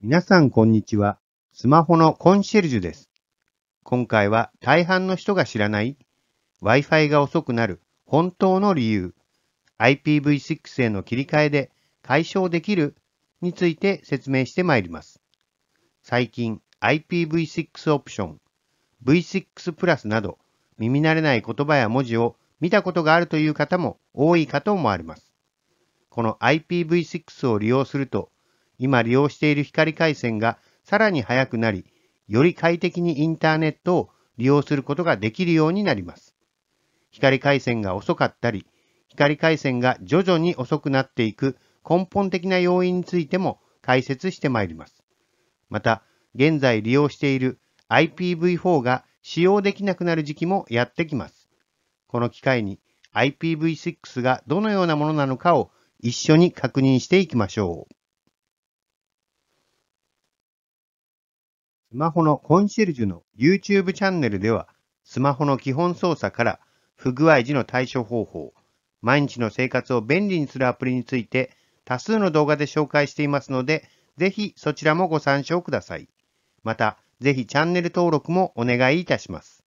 皆さんこんにちは。スマホのコンシェルジュです。今回は大半の人が知らない Wi-Fi が遅くなる本当の理由 IPv6 への切り替えで解消できるについて説明してまいります。最近 IPv6 オプション V6 プラスなど耳慣れない言葉や文字を見たことがあるという方も多いかと思われます。この IPv6 を利用すると今利用している光回線がさらに速くなり、より快適にインターネットを利用することができるようになります。光回線が遅かったり、光回線が徐々に遅くなっていく根本的な要因についても解説してまいります。また、現在利用している IPv4 が使用できなくなる時期もやってきます。この機会に IPv6 がどのようなものなのかを一緒に確認していきましょう。スマホのコンシェルジュの YouTube チャンネルでは、スマホの基本操作から不具合時の対処方法、毎日の生活を便利にするアプリについて多数の動画で紹介していますので、ぜひそちらもご参照ください。また、ぜひチャンネル登録もお願いいたします。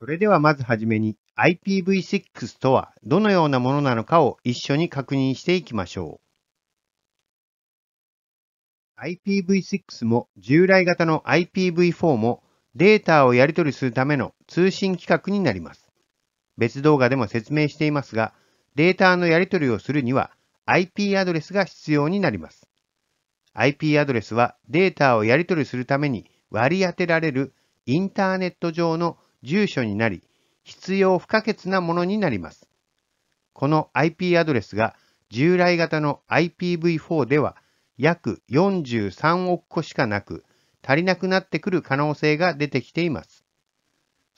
それではまずはじめに IPv6 とはどのようなものなのかを一緒に確認していきましょう。IPv6 も従来型の IPv4 もデータをやり取りするための通信規格になります。別動画でも説明していますが、データのやり取りをするには IP アドレスが必要になります。IP アドレスはデータをやり取りするために割り当てられるインターネット上の住所になり、必要不可欠なものになります。この IP アドレスが従来型の IPv4 では約43億個しかなく、足りなくなってくる可能性が出てきています。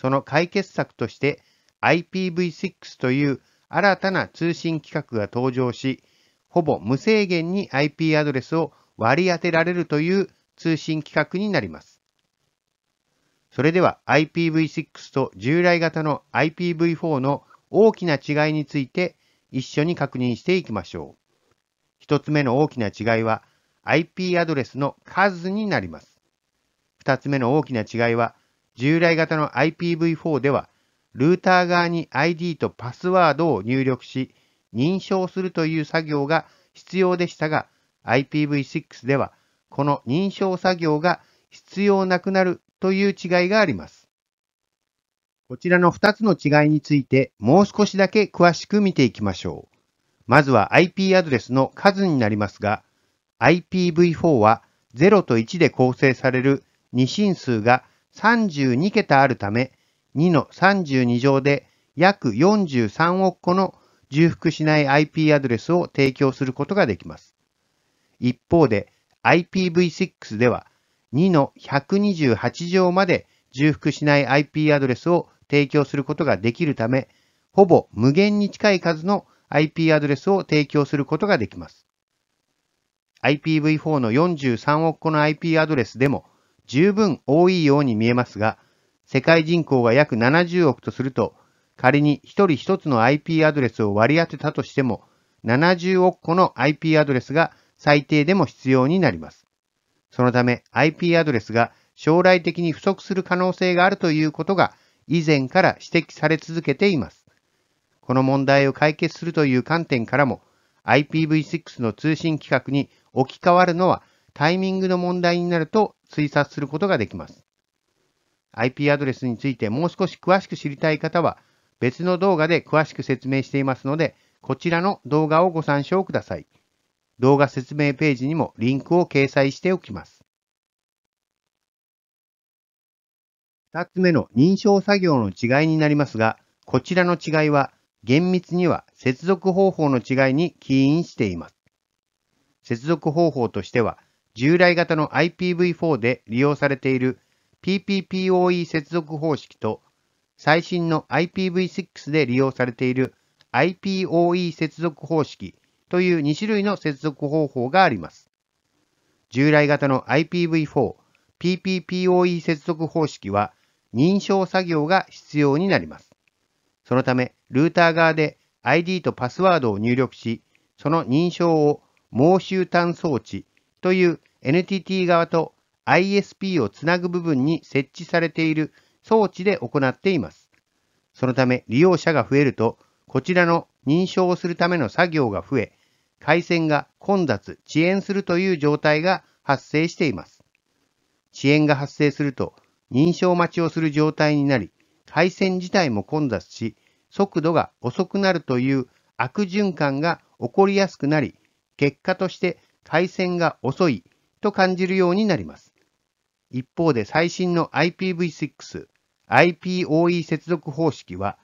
その解決策として IPv6 という新たな通信規格が登場し、ほぼ無制限に IP アドレスを割り当てられるという通信規格になります。それでは IPv6 と従来型の IPv4 の大きな違いについて一緒に確認していきましょう。一つ目の大きな違いは IP アドレスの数になります。2つ目の大きな違いは、従来型の IPv4 では、ルーター側に ID とパスワードを入力し、認証するという作業が必要でしたが、IPv6 では、この認証作業が必要なくなるという違いがあります。こちらの2つの違いについて、もう少しだけ詳しく見ていきましょう。まずは IP アドレスの数になりますが、IPv4 は0と1で構成される2進数が32桁あるため、2の32乗で約43億個の重複しない IP アドレスを提供することができます。一方で IPv6 では2の128乗まで重複しない IP アドレスを提供することができるため、ほぼ無限に近い数の IP アドレスを提供することができます。IPv4 の43億個の IP アドレスでも十分多いように見えますが、世界人口が約70億とすると、仮に一人一つの IP アドレスを割り当てたとしても、70億個の IP アドレスが最低でも必要になります。そのため IP アドレスが将来的に不足する可能性があるということが以前から指摘され続けています。この問題を解決するという観点からも IPv6 の通信規格に置き換わるのはタイミングの問題になると推察することができます。IP アドレスについてもう少し詳しく知りたい方は別の動画で詳しく説明していますので、こちらの動画をご参照ください。動画説明ページにもリンクを掲載しておきます。2つ目の認証作業の違いになりますが、こちらの違いは厳密には接続方法の違いに起因しています。接続方法としては、従来型の IPv4 で利用されている PPPoE 接続方式と、最新の IPv6 で利用されている IPOE 接続方式という2種類の接続方法があります。従来型の IPv4、PPPoE 接続方式は認証作業が必要になります。そのため、ルーター側で ID とパスワードを入力し、その認証を網集端装置という NTT 側と ISP をつなぐ部分に設置されている装置で行っています。そのため利用者が増えると、こちらの認証をするための作業が増え、回線が混雑、遅延するという状態が発生しています。遅延が発生すると、認証待ちをする状態になり、回線自体も混雑し、速度が遅くなるという悪循環が起こりやすくなり、結果として回線が遅いと感じるようになります。一方で最新の IPv6、IPOE 接続方式は、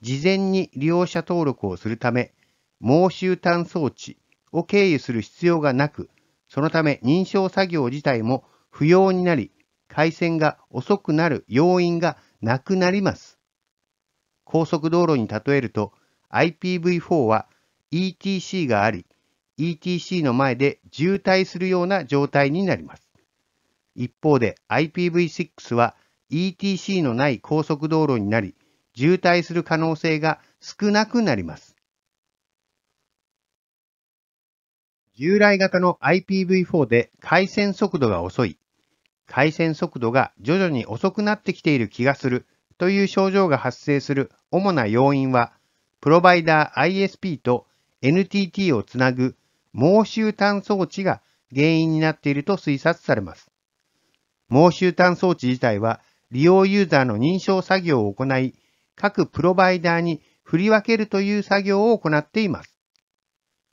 事前に利用者登録をするため、猛集端装置を経由する必要がなく、そのため認証作業自体も不要になり、回線が遅くなる要因がなくなります。高速道路に例えると、IPv4 は ETC があり、ETC の前で渋滞するような状態になります。一方で IPv6 は ETC のない高速道路になり、渋滞する可能性が少なくなります。従来型の IPv4 で回線速度が遅い、回線速度が徐々に遅くなってきている気がするという症状が発生する主な要因は、プロバイダー ISP と NTT をつなぐ毛周炭装置が原因になっていると推察されます。毛周炭装置自体は利用ユーザーの認証作業を行い、各プロバイダーに振り分けるという作業を行っています。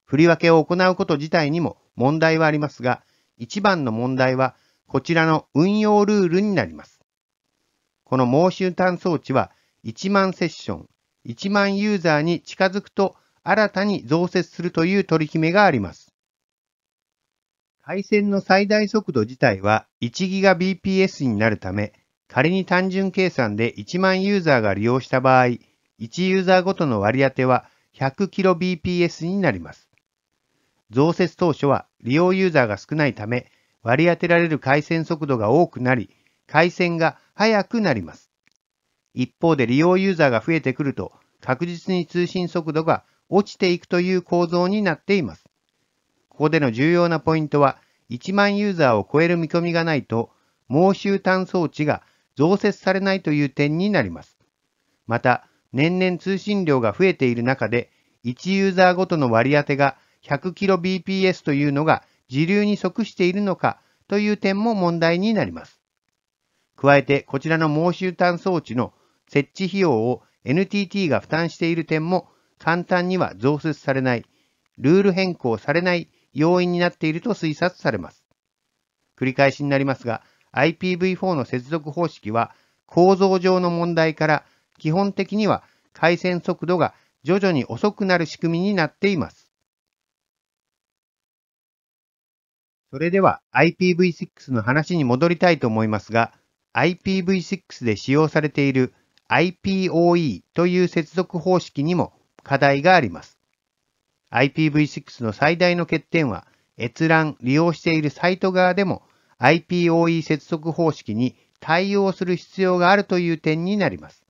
振り分けを行うこと自体にも問題はありますが、一番の問題はこちらの運用ルールになります。この毛周炭装置は1万セッション、1万ユーザーに近づくと新たに増設するという取り決めがあります。回線の最大速度自体は 1GBps になるため、仮に単純計算で1万ユーザーが利用した場合、1ユーザーごとの割り当ては 100kbps になります。増設当初は利用ユーザーが少ないため、割り当てられる回線速度が多くなり、回線が速くなります。一方で利用ユーザーが増えてくると、確実に通信速度が落ちていくという構造になっています。ここでの重要なポイントは、1万ユーザーを超える見込みがないと、猛集炭装置が増設されないという点になります。また、年々通信量が増えている中で、1ユーザーごとの割り当てが 100kbps というのが時流に即しているのかという点も問題になります。加えて、こちらの猛集炭装置の設置費用を NTT が負担している点も簡単には増設されない、ルール変更されない要因になっていると推察されます。繰り返しになりますが、IPv4 の接続方式は構造上の問題から基本的には回線速度が徐々に遅くなる仕組みになっています。それでは IPv6 の話に戻りたいと思いますが、IPv6 で使用されている IPOE という接続方式にも課題があります。IPv6 の最大の欠点は、閲覧、利用しているサイト側でも IPOE 接続方式に対応する必要があるという点になります。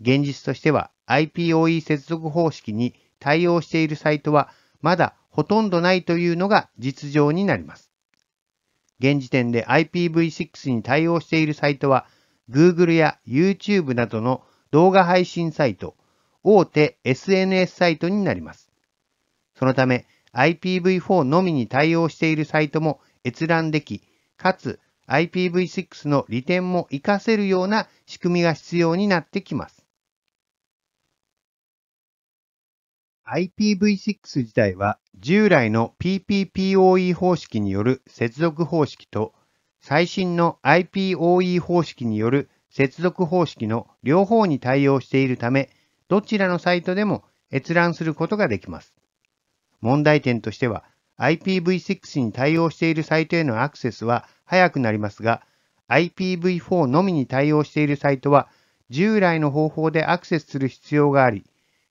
現実としては IPOE 接続方式に対応しているサイトはまだほとんどないというのが実情になります。現時点で IPv6 に対応しているサイトは Google や YouTube などの動画配信サイト、大手 SNS サイトになります。そのため IPv4 のみに対応しているサイトも閲覧でき、かつ IPv6 の利点も活かせるような仕組みが必要になってきます。IPv6 自体は従来の PPPoE 方式による接続方式と最新の IPOE 方式による接続方式の両方に対応しているためどちらのサイトでも閲覧することができます。問題点としては、IPv6 に対応しているサイトへのアクセスは早くなりますが、IPv4 のみに対応しているサイトは、従来の方法でアクセスする必要があり、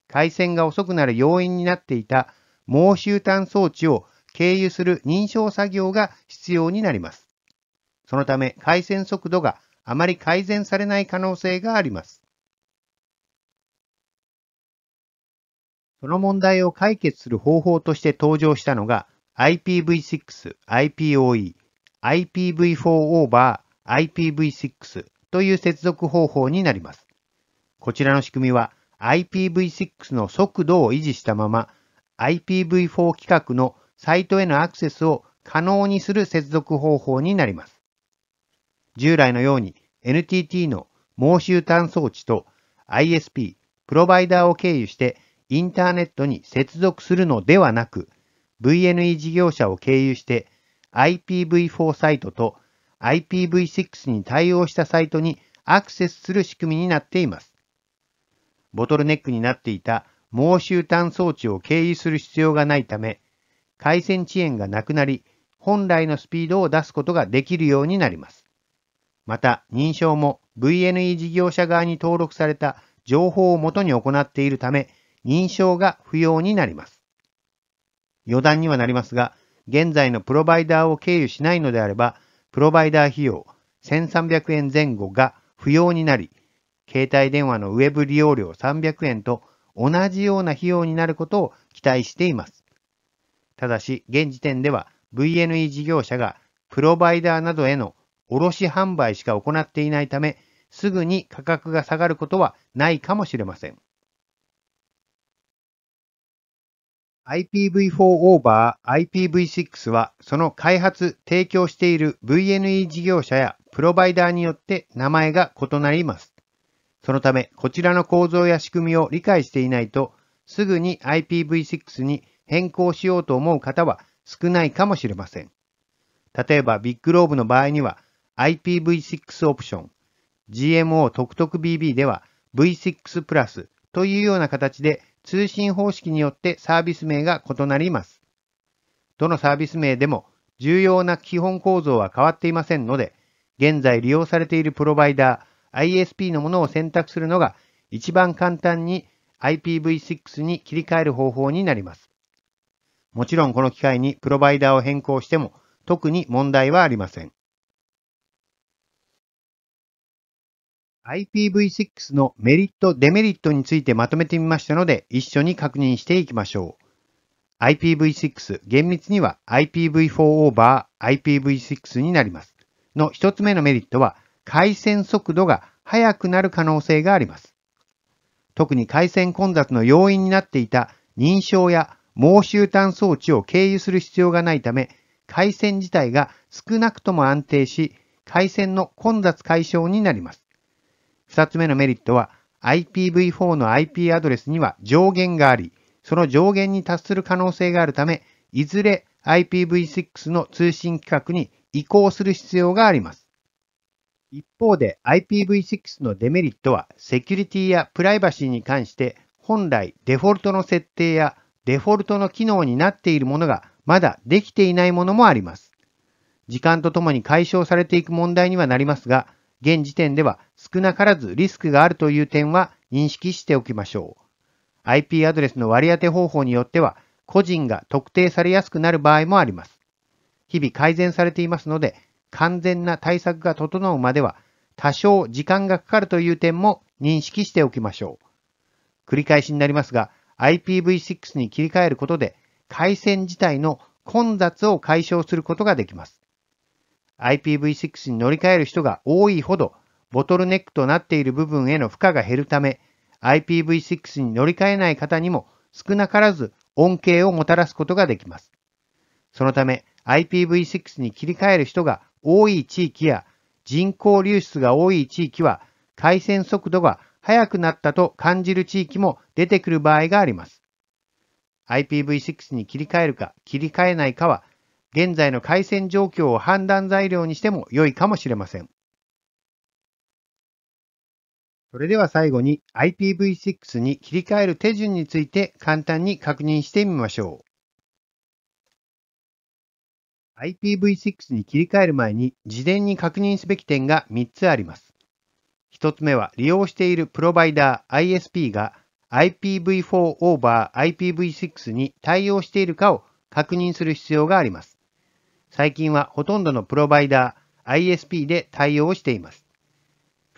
回線が遅くなる要因になっていた猛集端装置を経由する認証作業が必要になります。そのため回線速度があまり改善されない可能性があります。この問題を解決する方法として登場したのが IPv6、IPOE、IPv4 オーバー IPv6 という接続方法になります。こちらの仕組みは IPv6 の速度を維持したまま IPv4 規格のサイトへのアクセスを可能にする接続方法になります。従来のように NTT の申集端装置と ISP、プロバイダーを経由してインターネットに接続するのではなく、VNE 事業者を経由して IPv4 サイトと IPv6 に対応したサイトにアクセスする仕組みになっています。ボトルネックになっていた猛集端装置を経由する必要がないため、回線遅延がなくなり、本来のスピードを出すことができるようになります。また、認証も VNE 事業者側に登録された情報をもとに行っているため、認証が不要になります。余談にはなりますが、現在のプロバイダーを経由しないのであれば、プロバイダー費用1300円前後が不要になり、携帯電話のウェブ利用料300円と同じような費用になることを期待しています。ただし、現時点では VNE 事業者がプロバイダーなどへの卸販売しか行っていないため、すぐに価格が下がることはないかもしれません。IPv4 オーバー IPv6 はその開発、提供している VNE 事業者やプロバイダーによって名前が異なります。そのため、こちらの構造や仕組みを理解していないと、すぐに IPv6 に変更しようと思う方は少ないかもしれません。例えば、ビッグローブの場合には、IPv6 オプション、GMO 特特 BB では V6 プラスというような形で通信方式によってサービス名が異なります。どのサービス名でも重要な基本構造は変わっていませんので、現在利用されているプロバイダー、ISP のものを選択するのが一番簡単に IPv6 に切り替える方法になります。もちろんこの機会にプロバイダーを変更しても特に問題はありません。IPv6 のメリット・デメリットについてまとめてみましたので、一緒に確認していきましょう。IPv6、厳密には IPv4 オーバー IPv6 になります。の一つ目のメリットは、回線速度が速くなる可能性があります。特に回線混雑の要因になっていた認証や網集端装置を経由する必要がないため、回線自体が少なくとも安定し、回線の混雑解消になります。2つ目のメリットは IPv4 の IP アドレスには上限があり、その上限に達する可能性があるため、いずれ IPv6 の通信規格に移行する必要があります。一方で IPv6 のデメリットはセキュリティやプライバシーに関して本来デフォルトの設定やデフォルトの機能になっているものがまだできていないものもあります。時間とともに解消されていく問題にはなりますが、現時点では少なからずリスクがあるという点は認識しておきましょう。IP アドレスの割り当て方法によっては、個人が特定されやすくなる場合もあります。日々改善されていますので、完全な対策が整うまでは、多少時間がかかるという点も認識しておきましょう。繰り返しになりますが、IPv6 に切り替えることで、回線自体の混雑を解消することができます。IPv6 に乗り換える人が多いほど、ボトルネックとなっている部分への負荷が減るため、IPv6 に乗り換えない方にも少なからず恩恵をもたらすことができます。そのため、IPv6 に切り替える人が多い地域や人口流出が多い地域は、回線速度が速くなったと感じる地域も出てくる場合があります。IPv6 に切り替えるか切り替えないかは現在の回線状況を判断材料にしても良いかもしれません。それでは最後に IPv6 に切り替える手順について簡単に確認してみましょう。IPv6 に切り替える前に事前に確認すべき点が3つあります。1つ目は利用しているプロバイダー ISP が IPv4 オーバー IPv6 に対応しているかを確認する必要があります。最近はほとんどのプロバイダー、ISP で対応しています。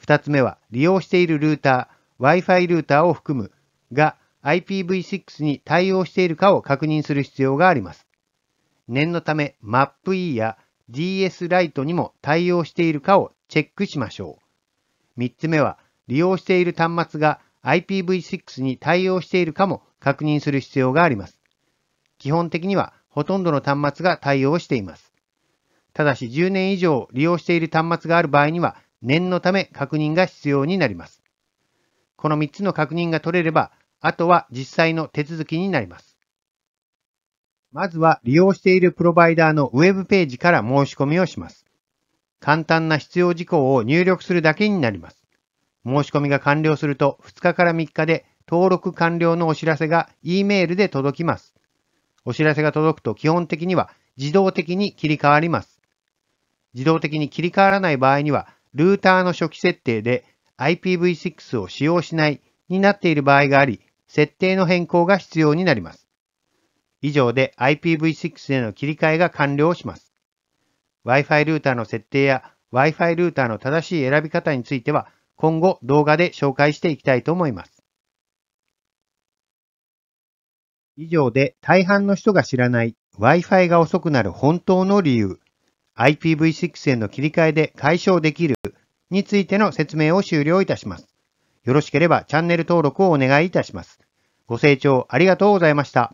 2つ目は、利用しているルーター、Wi-Fi ルーターを含むが IPv6 に対応しているかを確認する必要があります。念のため MAPE や DS ライトにも対応しているかをチェックしましょう。3つ目は、利用している端末が IPv6 に対応しているかも確認する必要があります。基本的にはほとんどの端末が対応しています。ただし10年以上利用している端末がある場合には、念のため確認が必要になります。この3つの確認が取れれば、あとは実際の手続きになります。まずは利用しているプロバイダーのウェブページから申し込みをします。簡単な必要事項を入力するだけになります。申し込みが完了すると2日から3日で登録完了のお知らせが E メールで届きます。お知らせが届くと基本的には自動的に切り替わります。自動的に切り替わらない場合には、ルーターの初期設定で IPv6 を使用しないになっている場合があり、設定の変更が必要になります。以上で IPv6 への切り替えが完了します。Wi-Fi ルーターの設定や Wi-Fi ルーターの正しい選び方については、今後動画で紹介していきたいと思います。以上で大半の人が知らない Wi-Fi が遅くなる本当の理由 IPv6 への切り替えで解消できるについての説明を終了いたします。よろしければチャンネル登録をお願いいたします。ご清聴ありがとうございました。